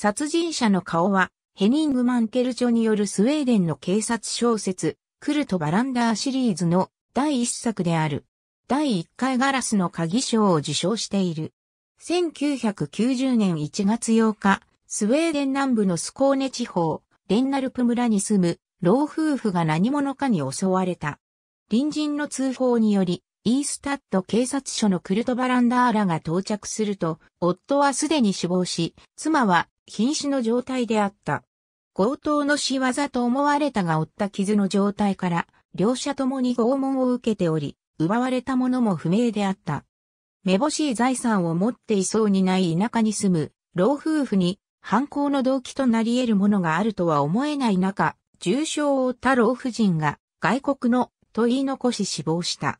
殺人者の顔は、ヘニング・マンケル著によるスウェーデンの警察小説、クルト・バランダーシリーズの第一作である。第一回ガラスの鍵賞を受賞している。1990年1月8日、スウェーデン南部のスコーネ地方、レンナルプ村に住む老夫婦が何者かに襲われた。隣人の通報により、イースタッド警察署のクルトバランダーらが到着すると、夫はすでに死亡し、妻は瀕死の状態であった。強盗の仕業と思われたが負った傷の状態から、両者ともに拷問を受けており、奪われたものも不明であった。めぼしい財産を持っていそうにない田舎に住む老夫婦に犯行の動機となり得るものがあるとは思えない中、重傷を負った老婦人が外国のと言い残し死亡した。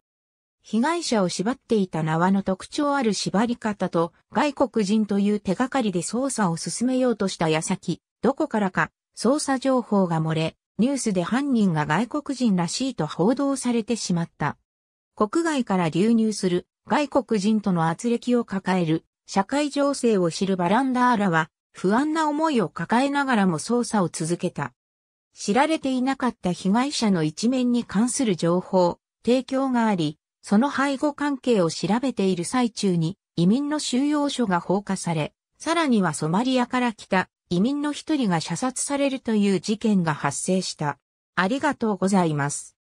被害者を縛っていた縄の特徴ある縛り方と外国人という手がかりで捜査を進めようとした矢先、どこからか捜査情報が漏れ、ニュースで犯人が外国人らしいと報道されてしまった。国外から流入する外国人との圧力を抱える社会情勢を知るバランダーラは不安な思いを抱えながらも捜査を続けた。知られていなかった被害者の一面に関する情報、提供があり、その背後関係を調べている最中に移民の収容所が放火され、さらにはソマリアから来た移民の一人が射殺されるという事件が発生した。ありがとうございます。